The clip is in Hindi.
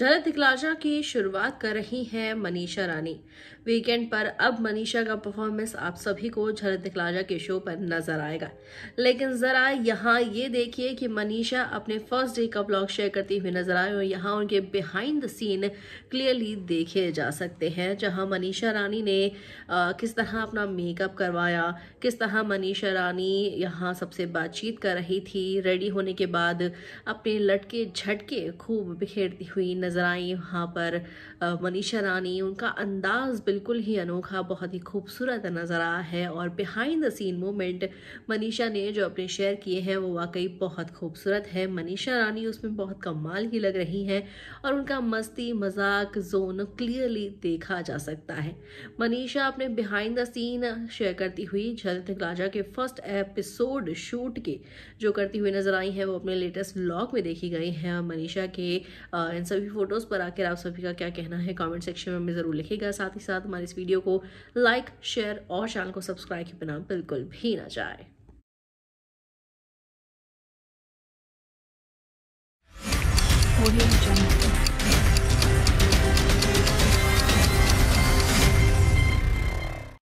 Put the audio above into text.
झलक दिखलाजा की शुरुआत कर रही हैं मनीषा रानी वीकेंड पर अब मनीषा का परफॉर्मेंस आप सभी को झलक दिखलाजा के शो पर नजर आएगा लेकिन जरा यहाँ ये देखिए कि मनीषा अपने फर्स्ट डे का ब्लॉग शेयर करती हुई नजर आए और यहाँ उनके बिहाइंड द सीन क्लियरली देखे जा सकते हैं जहाँ मनीषा रानी ने आ, किस तरह अपना मेकअप करवाया किस तरह मनीषा रानी यहाँ सबसे बातचीत कर रही थी रेडी होने के बाद अपने लटके झटके खूब बिखेरती हुई नज़र आई वहाँ पर मनीषा रानी उनका अंदाज़ बिल्कुल ही अनोखा बहुत ही खूबसूरत नज़र आया है और behind the scene moment Manisha ने जो अपने शेयर किए हैं वो वाकई बहुत खूबसूरत है मनीषा रानी उसमें बहुत कमाल ही लग रही हैं और उनका मस्ती मजाक जोन क्लियरली देखा जा सकता है मनीषा अपने बिहाइंड द सीन शेयर करती हुई झलत राजा के फर्स्ट एपिसोड शूट के जो करती हुई नज़र आई हैं वो अपने लेटेस्ट ब्लॉग में देखी गई हैं मनीषा के इन सभी फ़ोटोज़ पर आकर आप सभी का क्या कहना है कमेंट सेक्शन में हमें ज़रूर लिखेगा साथ ही साथ हमारे इस वीडियो को लाइक शेयर और चैनल को सब्सक्राइब के बिना बिल्कुल भी ना जाए